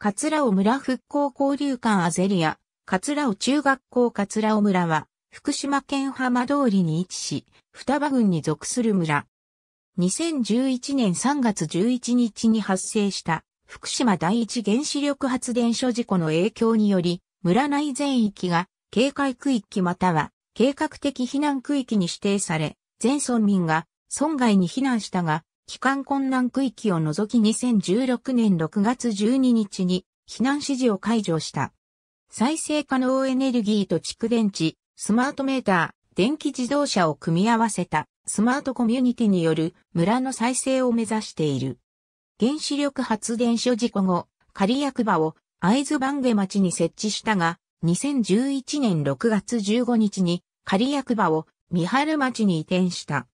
桂尾村復興交流館アゼリア、桂尾中学校桂尾村は、福島県浜通りに位置し、双葉郡に属する村。2011年3月11日に発生した福島第一原子力発電所事故の影響により、村内全域が警戒区域または計画的避難区域に指定され、全村民が村外に避難したが、帰還困難区域を除き2016年6月12日に避難指示を解除した。再生可能エネルギーと蓄電池、スマートメーター、電気自動車を組み合わせたスマートコミュニティによる村の再生を目指している。原子力発電所事故後、仮役場を会津番下町に設置したが、2011年6月15日に仮役場を三春町に移転した。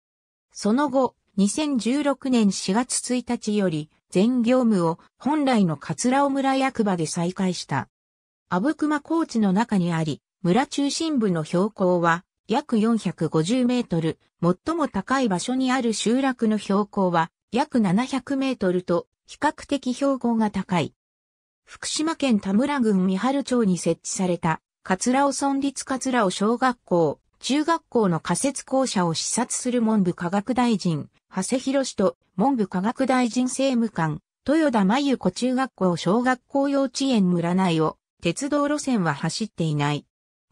その後、2016年4月1日より全業務を本来の桂尾村役場で再開した。阿武隈高地の中にあり、村中心部の標高は約450メートル、最も高い場所にある集落の標高は約700メートルと比較的標高が高い。福島県田村郡三春町に設置された、桂尾村立桂尾小学校、中学校の仮設校舎を視察する文部科学大臣、長谷博氏と文部科学大臣政務官、豊田真由子中学校小学校幼稚園村内を鉄道路線は走っていない。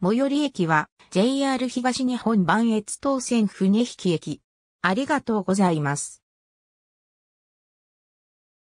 最寄り駅は JR 東日本磐越東線船引駅。ありがとうございます。